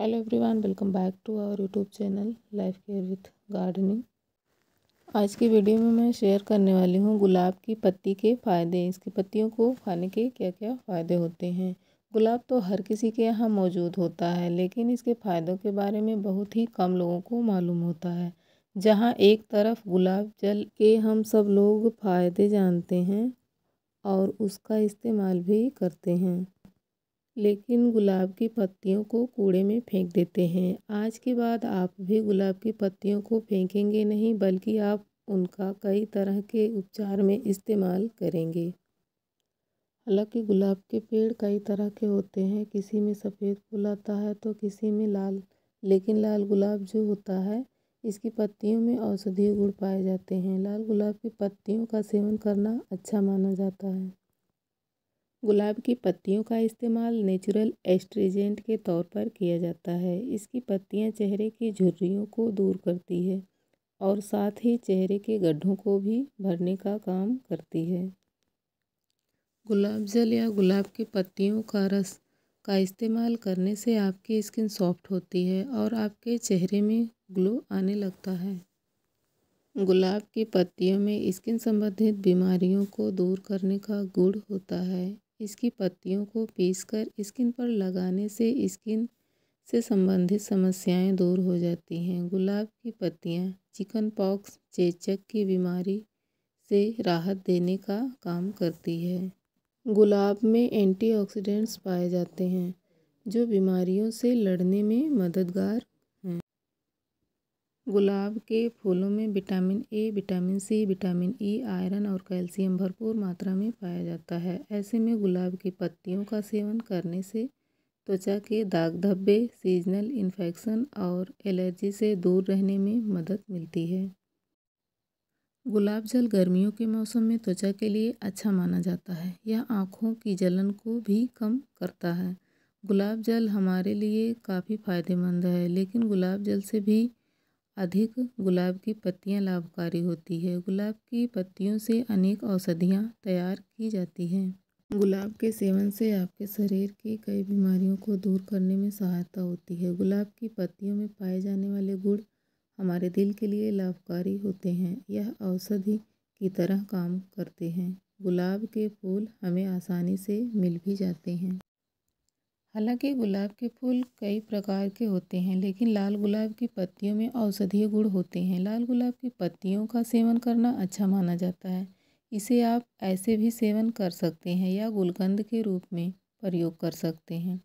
hello everyone welcome back to our YouTube channel life care with gardening आज की video में मैं share करने वाली हूँ गुलाब की पत्ती के फ़ायदे इसकी पत्तियों को खाने के क्या क्या फ़ायदे होते हैं गुलाब तो हर किसी के यहाँ मौजूद होता है लेकिन इसके फ़ायदों के बारे में बहुत ही कम लोगों को मालूम होता है जहाँ एक तरफ गुलाब जल के हम सब लोग फ़ायदे जानते हैं और उसका इस्तेमाल भी करते हैं लेकिन गुलाब की पत्तियों को कूड़े में फेंक देते हैं आज के बाद आप भी गुलाब की पत्तियों को फेंकेंगे नहीं बल्कि आप उनका कई तरह के उपचार में इस्तेमाल करेंगे हालांकि गुलाब के पेड़ कई तरह के होते हैं किसी में सफ़ेद फूल आता है तो किसी में लाल लेकिन लाल गुलाब जो होता है इसकी पत्तियों में औषधीय गुण पाए जाते हैं लाल गुलाब की पत्तियों का सेवन करना अच्छा माना जाता है गुलाब की पत्तियों का इस्तेमाल नेचुरल एस्ट्रीजेंट के तौर पर किया जाता है इसकी पत्तियाँ चेहरे की झुर्रियों को दूर करती है और साथ ही चेहरे के गड्ढों को भी भरने का काम करती है गुलाब जल या गुलाब की पत्तियों का रस का इस्तेमाल करने से आपकी स्किन सॉफ्ट होती है और आपके चेहरे में ग्लो आने लगता है गुलाब की पत्तियों में स्किन संबंधित बीमारियों को दूर करने का गुड़ होता है इसकी पत्तियों को पीसकर स्किन पर लगाने से स्किन से संबंधित समस्याएं दूर हो जाती हैं गुलाब की पत्तियां चिकन पॉक्स चेचक की बीमारी से राहत देने का काम करती है गुलाब में एंटीऑक्सीडेंट्स पाए जाते हैं जो बीमारियों से लड़ने में मददगार गुलाब के फूलों में vitamin A vitamin C vitamin E iron और कैल्शियम भरपूर मात्रा में पाया जाता है ऐसे में गुलाब की पत्तियों का सेवन करने से त्वचा के दाग धब्बे सीजनल इन्फेक्शन और एलर्जी से दूर रहने में मदद मिलती है गुलाब जल गर्मियों के मौसम में त्वचा के लिए अच्छा माना जाता है यह आँखों की जलन को भी कम करता है गुलाब जल हमारे लिए काफ़ी फ़ायदेमंद है लेकिन गुलाब जल से भी अधिक गुलाब की पत्तियाँ लाभकारी होती है गुलाब की पत्तियों से अनेक औषधियाँ तैयार की जाती हैं गुलाब के सेवन से आपके शरीर की कई बीमारियों को दूर करने में सहायता होती है गुलाब की पत्तियों में पाए जाने वाले गुड़ हमारे दिल के लिए लाभकारी होते हैं यह औषधि की तरह काम करते हैं गुलाब के फूल हमें आसानी से मिल भी जाते हैं हालांकि गुलाब के फूल कई प्रकार के होते हैं लेकिन लाल गुलाब की पत्तियों में औषधीय गुण होते हैं लाल गुलाब की पत्तियों का सेवन करना अच्छा माना जाता है इसे आप ऐसे भी सेवन कर सकते हैं या गुलकंद के रूप में प्रयोग कर सकते हैं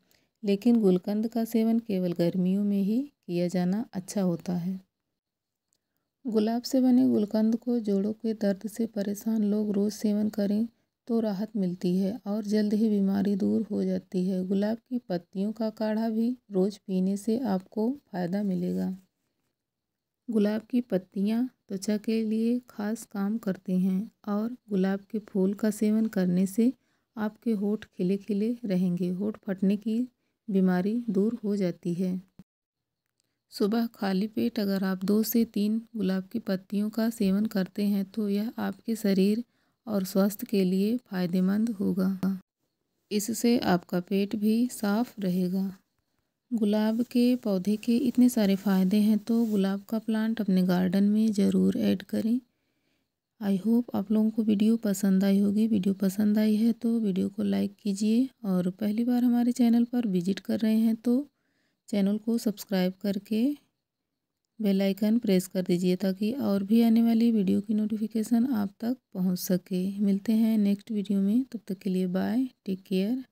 लेकिन गुलकंद का सेवन केवल गर्मियों में ही किया जाना अच्छा होता है गुलाब से बने गुलकंद को जोड़ों के दर्द से परेशान लोग रोज़ सेवन करें तो राहत मिलती है और जल्द ही बीमारी दूर हो जाती है गुलाब की पत्तियों का काढ़ा भी रोज़ पीने से आपको फ़ायदा मिलेगा गुलाब की पत्तियाँ त्वचा के लिए खास काम करती हैं और गुलाब के फूल का सेवन करने से आपके होठ खिले खिले रहेंगे होठ फटने की बीमारी दूर हो जाती है सुबह खाली पेट अगर आप दो से तीन गुलाब की पत्तियों का सेवन करते हैं तो यह आपके शरीर और स्वास्थ्य के लिए फायदेमंद होगा इससे आपका पेट भी साफ रहेगा गुलाब के पौधे के इतने सारे फ़ायदे हैं तो गुलाब का प्लांट अपने गार्डन में ज़रूर ऐड करें आई होप आप लोगों को वीडियो पसंद आई होगी वीडियो पसंद आई है तो वीडियो को लाइक कीजिए और पहली बार हमारे चैनल पर विजिट कर रहे हैं तो चैनल को सब्सक्राइब करके बेल आइकन प्रेस कर दीजिए ताकि और भी आने वाली वीडियो की नोटिफिकेशन आप तक पहुंच सके मिलते हैं नेक्स्ट वीडियो में तब तक के लिए बाय टेक केयर